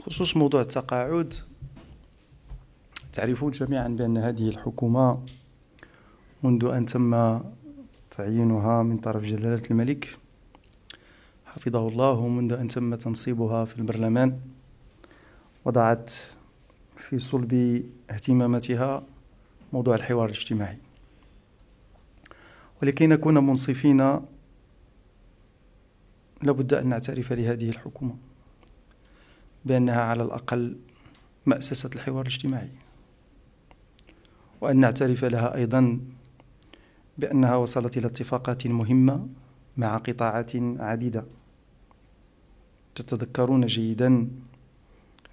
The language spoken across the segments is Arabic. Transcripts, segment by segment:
بخصوص موضوع التقاعد تعرفون جميعا بأن هذه الحكومة منذ أن تم تعيينها من طرف جلالة الملك حفظه الله منذ أن تم تنصيبها في البرلمان وضعت في صلب اهتماماتها موضوع الحوار الاجتماعي ولكي نكون منصفين لابد أن نعترف لهذه الحكومة بأنها على الأقل مأسسة الحوار الاجتماعي وأن نعترف لها أيضا بأنها وصلت إلى اتفاقات مهمة مع قطاعات عديدة تتذكرون جيدا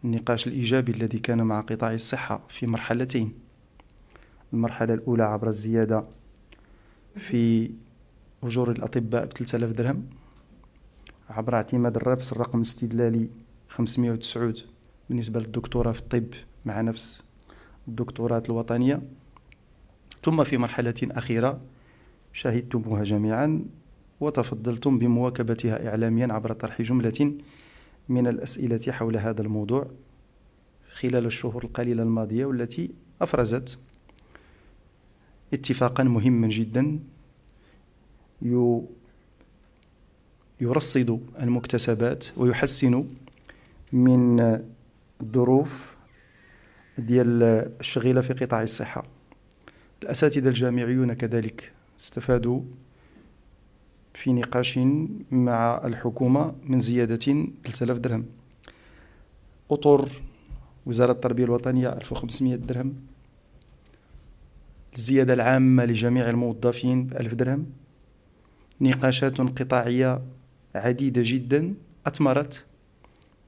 النقاش الإيجابي الذي كان مع قطاع الصحة في مرحلتين المرحلة الأولى عبر الزيادة في أجور الأطباء بثلاثة 3000 درهم عبر اعتماد الرفس الرقم الاستدلالي 509 بالنسبة للدكتوراه في الطب مع نفس الدكتورات الوطنية ثم في مرحلة أخيرة شهدتموها جميعا وتفضلتم بمواكبتها إعلاميا عبر طرح جملة من الأسئلة حول هذا الموضوع خلال الشهور القليلة الماضية والتي أفرزت اتفاقا مهما جدا يرصد المكتسبات ويحسن من ظروف ديال الشغيله في قطاع الصحه الاساتذه الجامعيون كذلك استفادوا في نقاش مع الحكومه من زياده 3000 درهم اطر وزاره التربيه الوطنيه 1500 درهم الزياده العامه لجميع الموظفين ب 1000 درهم نقاشات قطاعيه عديده جدا اثمرت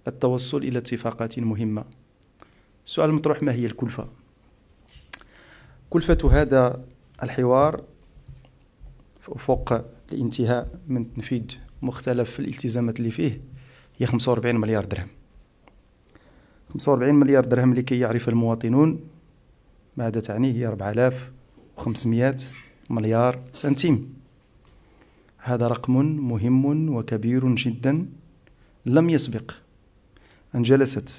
التوصل إلى اتفاقات مهمة سؤال مطروح ما هي الكلفة؟ كلفة هذا الحوار فوق الانتهاء من تنفيذ مختلف الالتزامات اللي فيه هي 45 مليار درهم 45 مليار درهم لكي يعرف المواطنون ماذا تعني هي 4500 مليار سنتيم هذا رقم مهم وكبير جدا لم يسبق أن جلست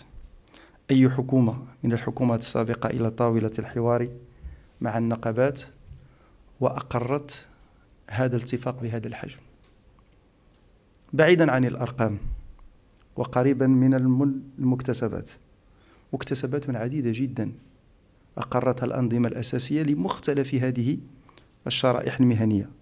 أي حكومة من الحكومات السابقة إلى طاولة الحوار مع النقابات وأقرت هذا الاتفاق بهذا الحجم بعيدا عن الأرقام وقريبا من المكتسبات مكتسبات عديدة جدا أقرتها الأنظمة الأساسية لمختلف هذه الشرائح المهنية